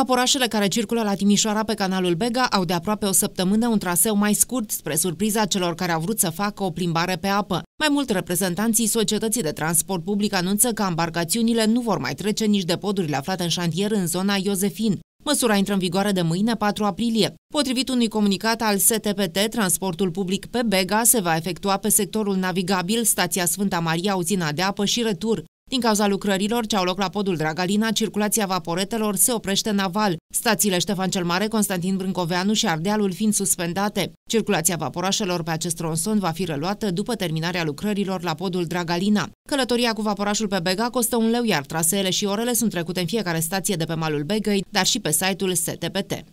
Vaporașele care circulă la Timișoara pe canalul Bega au de aproape o săptămână un traseu mai scurt, spre surpriza celor care au vrut să facă o plimbare pe apă. Mai mult, reprezentanții societății de transport public anunță că embarcațiunile nu vor mai trece nici de podurile aflate în șantier în zona Iosefin. Măsura intră în vigoare de mâine, 4 aprilie. Potrivit unui comunicat al STPT, transportul public pe Bega se va efectua pe sectorul navigabil, stația Sfânta Maria, uzina de apă și retur. Din cauza lucrărilor ce au loc la podul Dragalina, circulația vaporetelor se oprește naval, stațiile Ștefan cel Mare, Constantin Brâncoveanu și Ardealul fiind suspendate. Circulația vaporașelor pe acest tronson va fi reluată după terminarea lucrărilor la podul Dragalina. Călătoria cu vaporașul pe Bega costă un leu, iar traseele și orele sunt trecute în fiecare stație de pe malul Begăi, dar și pe site-ul STPT.